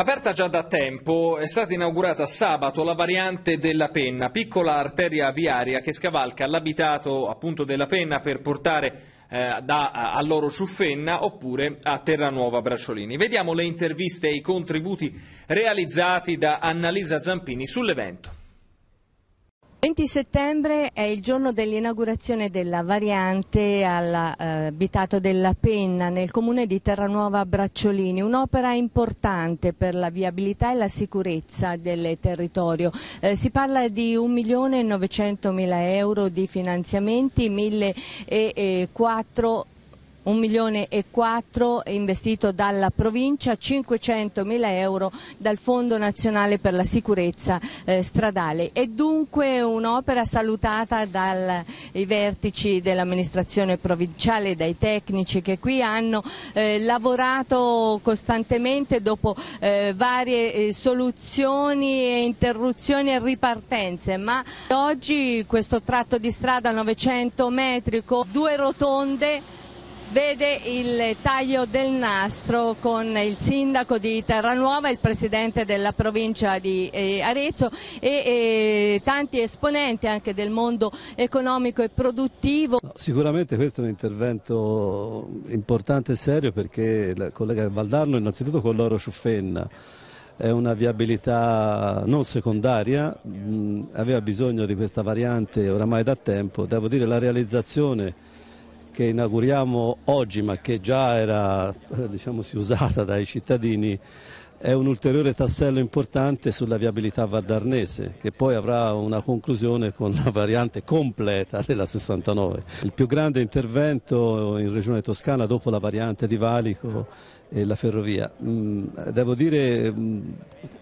Aperta già da tempo, è stata inaugurata sabato la variante della Penna, piccola arteria viaria che scavalca l'abitato appunto della Penna per portare eh, da, a Loro Ciuffenna oppure a Terranuova Bracciolini. Vediamo le interviste e i contributi realizzati da Annalisa Zampini sull'evento. 20 settembre è il giorno dell'inaugurazione della variante all'abitato eh, della Penna nel comune di Terranuova Bracciolini, un'opera importante per la viabilità e la sicurezza del territorio. Eh, si parla di 1.900.000 euro di finanziamenti, 1.004 1 milione e 4 investito dalla provincia, 500 mila euro dal Fondo Nazionale per la Sicurezza eh, Stradale. È dunque un'opera salutata dai vertici dell'amministrazione provinciale, dai tecnici che qui hanno eh, lavorato costantemente dopo eh, varie eh, soluzioni e interruzioni e ripartenze, ma oggi questo tratto di strada 900 metri con due rotonde vede il taglio del nastro con il sindaco di Terranuova, il presidente della provincia di eh, Arezzo e, eh, tanti esponenti anche del mondo economico e produttivo. Sicuramente questo è un intervento importante e serio perché il collega Valdarno innanzitutto con l'oro Ciuffenna è una viabilità non secondaria, aveva bisogno di questa variante oramai da tempo, devo dire la realizzazione che inauguriamo oggi ma che già era eh, diciamo, usata dai cittadini è un ulteriore tassello importante sulla viabilità valdarnese che poi avrà una conclusione con la variante completa della 69. Il più grande intervento in Regione Toscana dopo la variante di Valico e la ferrovia. Mm, devo dire mm,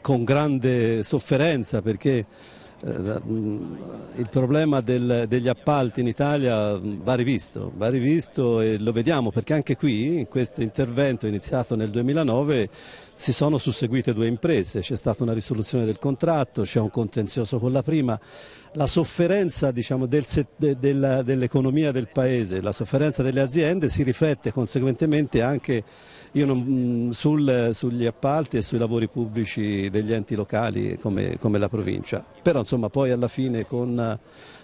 con grande sofferenza perché eh, il problema del, degli appalti in Italia va rivisto, va rivisto e lo vediamo perché anche qui in questo intervento iniziato nel 2009 si sono susseguite due imprese, c'è stata una risoluzione del contratto, c'è un contenzioso con la prima, la sofferenza diciamo, del, dell'economia del paese, la sofferenza delle aziende si riflette conseguentemente anche non, mm, sul, sugli appalti e sui lavori pubblici degli enti locali come, come la provincia, però insomma poi alla fine con eh,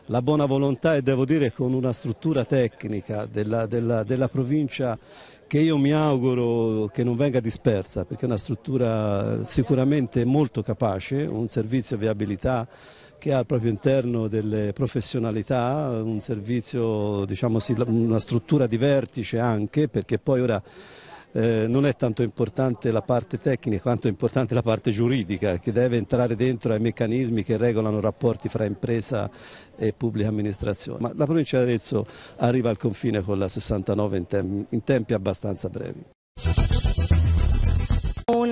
la buona volontà e devo dire con una struttura tecnica della, della, della provincia che io mi auguro che non venga dispersa perché è una struttura sicuramente molto capace, un servizio viabilità che ha al proprio interno delle professionalità, un servizio, diciamo, una struttura di vertice anche perché poi ora eh, non è tanto importante la parte tecnica quanto è importante la parte giuridica che deve entrare dentro ai meccanismi che regolano rapporti fra impresa e pubblica amministrazione. Ma la provincia di Arezzo arriva al confine con la 69 in, tem in tempi abbastanza brevi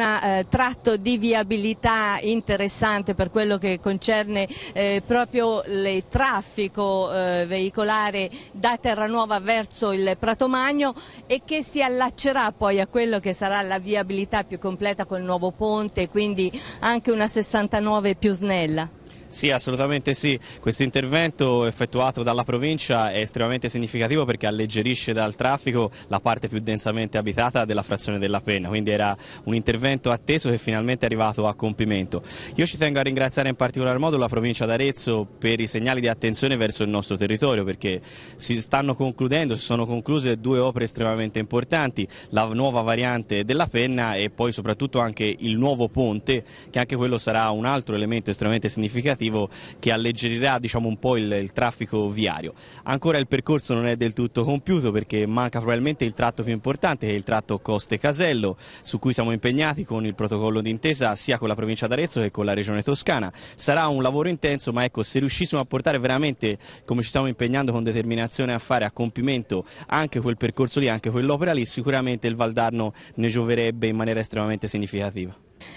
un eh, tratto di viabilità interessante per quello che concerne eh, proprio il traffico eh, veicolare da Terranuova verso il Pratomagno e che si allaccerà poi a quello che sarà la viabilità più completa col nuovo ponte, quindi anche una 69 più snella. Sì, assolutamente sì. Questo intervento effettuato dalla provincia è estremamente significativo perché alleggerisce dal traffico la parte più densamente abitata della frazione della Penna, quindi era un intervento atteso che finalmente è arrivato a compimento. Io ci tengo a ringraziare in particolar modo la provincia d'Arezzo per i segnali di attenzione verso il nostro territorio perché si stanno concludendo, si sono concluse due opere estremamente importanti, la nuova variante della Penna e poi soprattutto anche il nuovo ponte che anche quello sarà un altro elemento estremamente significativo legislativo che alleggerirà diciamo, un po' il, il, traffico viario. Ancora il percorso non è del tutto compiuto perché manca probabilmente il tratto più importante che è il tratto Coste Casello su cui siamo impegnati con il protocollo d'intesa sia con la provincia d'Arezzo che con la regione toscana. Sarà un lavoro intenso ma ecco se riuscissimo a portare veramente come ci stiamo impegnando con determinazione a fare a compimento anche quel percorso lì, anche quell'opera lì, sicuramente il Valdarno ne gioverebbe in maniera estremamente significativa.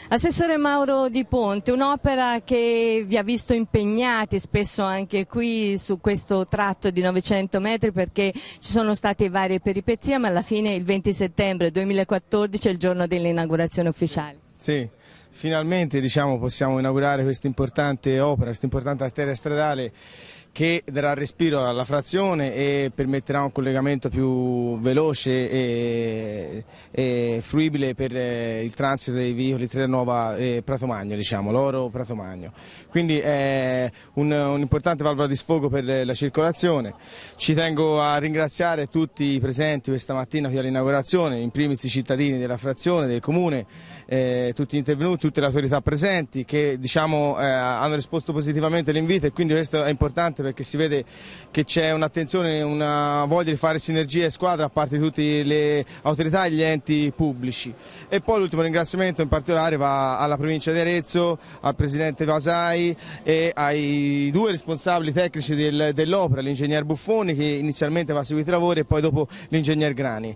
Assessore Mauro Di Ponte, un'opera che vi ha visto impegnati spesso anche qui su questo tratto di 900 metri perché ci sono state varie peripezie ma alla fine il 20 settembre 2014 è il giorno dell'inaugurazione ufficiale. Sì, finalmente diciamo, possiamo inaugurare questa importante opera, questa importante arteria stradale che darà respiro alla frazione e permetterà un collegamento più veloce e, e fruibile per eh, il transito dei veicoli Terranova e eh, Pratomagno, diciamo, l'oro Pratomagno. Quindi è un'importante un valvola di sfogo per la circolazione. Ci tengo a ringraziare tutti i presenti questa mattina qui all'inaugurazione, in primis i cittadini della frazione, del comune, eh, tutti gli intervenuti, tutte le autorità presenti che diciamo, eh, hanno risposto positivamente all'invito e quindi questo è importante perché si vede che c'è un'attenzione, una voglia di fare sinergie e squadra a parte di tutte le autorità e gli enti pubblici. E poi l'ultimo ringraziamento in particolare va alla provincia di Arezzo, al presidente Vasai e ai due responsabili tecnici del, dell'opera, l'ingegner Buffoni che inizialmente va a seguire i lavori e poi dopo l'ingegner Grani.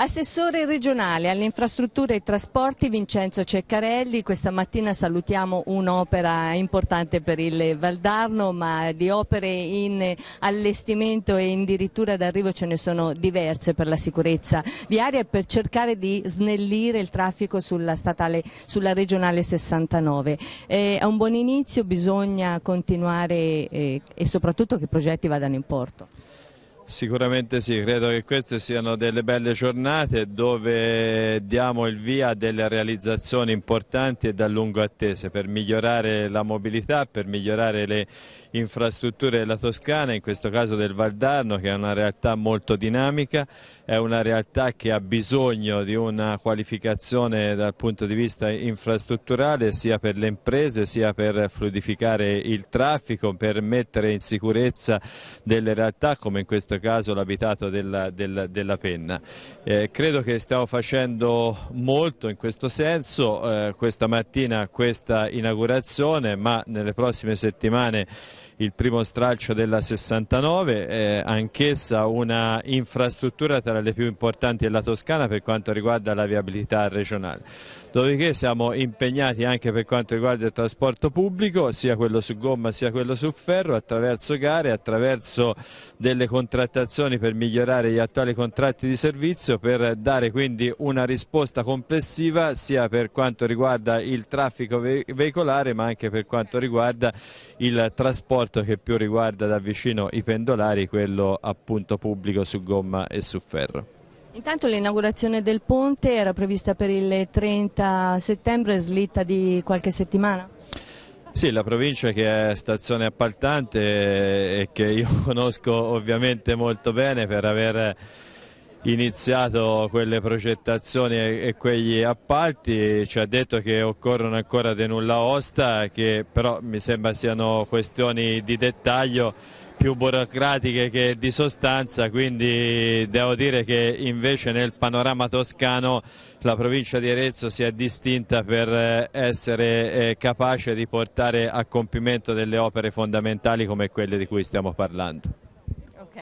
Assessore regionale alle infrastrutture e trasporti Vincenzo Ceccarelli, questa mattina salutiamo un'opera importante per il Valdarno, ma di opere in allestimento e addirittura d'arrivo ce ne sono diverse per la sicurezza viaria e per cercare di snellire il traffico sulla, statale, sulla regionale 69. Eh, è un buon inizio, bisogna continuare eh, e soprattutto che i progetti vadano in porto. Sicuramente sì, credo che queste siano delle belle giornate dove diamo il via a delle realizzazioni importanti e da lungo attese per migliorare la mobilità, per migliorare le infrastrutture della Toscana, in questo caso del Valdarno che è una realtà molto dinamica, è una realtà che ha bisogno di una qualificazione dal punto di vista infrastrutturale sia per le imprese sia per fluidificare il traffico, per mettere in sicurezza delle realtà come in questo caso l'abitato della, della, della, Penna. Eh, credo che stiamo facendo molto in questo senso, eh, questa mattina questa inaugurazione ma nelle prossime settimane il primo stralcio della 69, eh, anch'essa una infrastruttura tra le più importanti della Toscana per quanto riguarda la viabilità regionale. Dopodiché siamo impegnati anche per quanto riguarda il trasporto pubblico, sia quello su gomma sia quello su ferro, attraverso gare, attraverso delle contrattazioni per migliorare gli attuali contratti di servizio, per dare quindi una risposta complessiva sia per quanto riguarda il traffico veicolare ma anche per quanto riguarda il trasporto l'asfalto che più riguarda da vicino i pendolari, quello appunto pubblico su gomma e su ferro. Intanto l'inaugurazione del ponte era prevista per il 30 settembre, slitta di qualche settimana? Sì, la provincia che è stazione appaltante e che io conosco ovviamente molto bene per aver iniziato quelle progettazioni e, quegli appalti, ci ha detto che occorrono ancora dei nulla osta, che però mi sembra siano questioni di dettaglio più burocratiche che di sostanza, quindi devo dire che invece nel panorama toscano la provincia di Arezzo si è distinta per eh, essere eh, capace di portare a compimento delle opere fondamentali come quelle di cui stiamo parlando.